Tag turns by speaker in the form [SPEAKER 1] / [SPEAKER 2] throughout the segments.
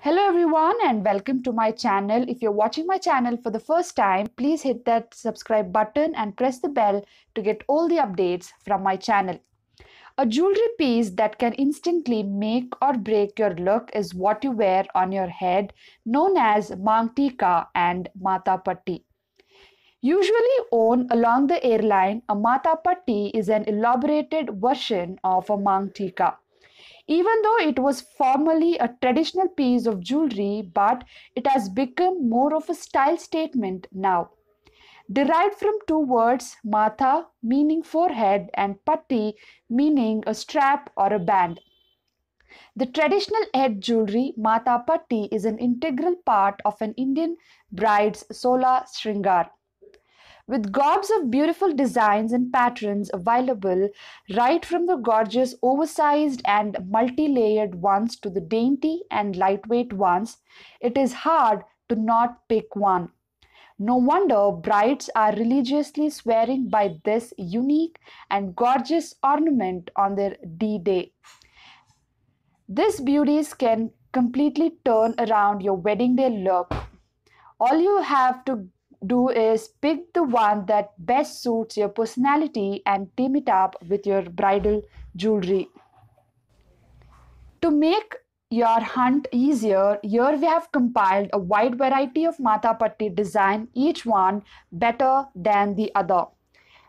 [SPEAKER 1] Hello everyone and welcome to my channel. If you're watching my channel for the first time, please hit that subscribe button and press the bell to get all the updates from my channel. A jewelry piece that can instantly make or break your look is what you wear on your head known as Mangtika and Mata Patti. Usually worn along the airline, a Mata Patti is an elaborated version of a Mangtika. Even though it was formerly a traditional piece of jewelry, but it has become more of a style statement now. Derived from two words, matha meaning forehead and patti meaning a strap or a band. The traditional head jewelry Mata Patti is an integral part of an Indian bride's sola stringar with gobs of beautiful designs and patterns available right from the gorgeous oversized and multi-layered ones to the dainty and lightweight ones it is hard to not pick one no wonder brides are religiously swearing by this unique and gorgeous ornament on their D day. These beauties can completely turn around your wedding day look. All you have to do is pick the one that best suits your personality and team it up with your bridal jewelry. To make your hunt easier, here we have compiled a wide variety of Mata Patti design, each one better than the other.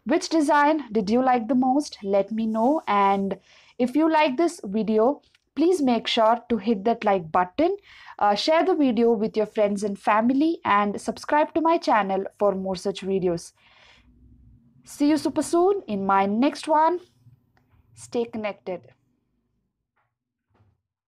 [SPEAKER 1] Which design did you like the most? Let me know and if you like this video, Please make sure to hit that like button, uh, share the video with your friends and family and subscribe to my channel for more such videos. See you super soon in my next one. Stay connected.